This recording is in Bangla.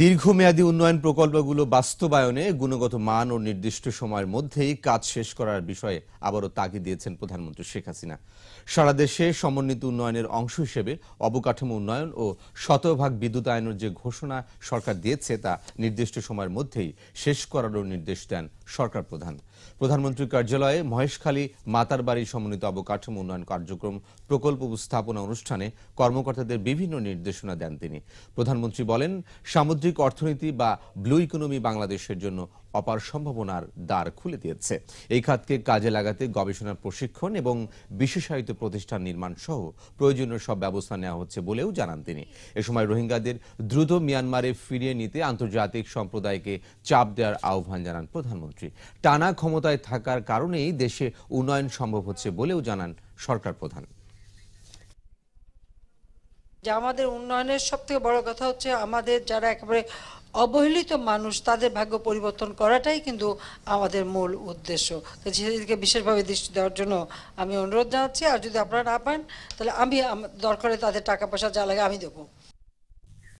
দীর্ঘমেয়াদী উন্নয়ন প্রকল্পগুলো বাস্তবায়নে গুণগত মান ও নির্দিষ্ট সময়ের মধ্যেই কাজ শেষ করার বিষয়ে আবারও তাগি দিয়েছেন প্রধানমন্ত্রী শেখ হাসিনা সারা দেশে সমন্বিত উন্নয়নের অংশ হিসেবে অবকাঠামো উন্নয়ন ও শতভাগ বিদ্যুৎ আয়নের যে ঘোষণা সরকার দিয়েছে তা নির্দিষ্ট সময়ের মধ্যেই শেষ করারও নির্দেশ দেন সরকার প্রধান প্রধানমন্ত্রীর কার্যালয়ে মহেশখালী মাতার মাতারবাড়ি সমন্বিত অবকাঠামো উন্নয়ন কার্যক্রম প্রকল্প উপস্থাপনা অনুষ্ঠানে কর্মকর্তাদের বিভিন্ন নির্দেশনা দেন তিনি প্রধানমন্ত্রী বলেন সামুদ্রিক সামুদ্রিক অর্থনীতি বা ব্লু ইকোনমি বাংলাদেশের জন্য অপার সম্ভাবনার দ্বার খুলে দিয়েছে এই খাতকে কাজে লাগাতে গবেষণার প্রশিক্ষণ এবং বিশেষায়িত প্রতিষ্ঠান নির্মাণ সহ প্রয়োজনীয় সব ব্যবস্থা নেওয়া হচ্ছে বলেও জানান তিনি এ সময় রোহিঙ্গাদের দ্রুত মিয়ানমারে ফিরিয়ে নিতে আন্তর্জাতিক সম্প্রদায়কে চাপ দেওয়ার আহ্বান জানান প্রধানমন্ত্রী টানা ক্ষমতায় থাকার কারণেই দেশে উন্নয়ন সম্ভব হচ্ছে বলেও জানান সরকার প্রধান যে আমাদের উন্নয়নের সব থেকে বড় কথা হচ্ছে আমাদের যারা একেবারে অবহেলিত মানুষ তাদের ভাগ্য পরিবর্তন করাটাই কিন্তু আমাদের মূল উদ্দেশ্য তো সেদিকে বিশেষভাবে দৃষ্টি দেওয়ার জন্য আমি অনুরোধ জানাচ্ছি আর যদি আপনারা না পান তাহলে আমি দরকারে তাদের টাকা পয়সা যা লাগে আমি দেবো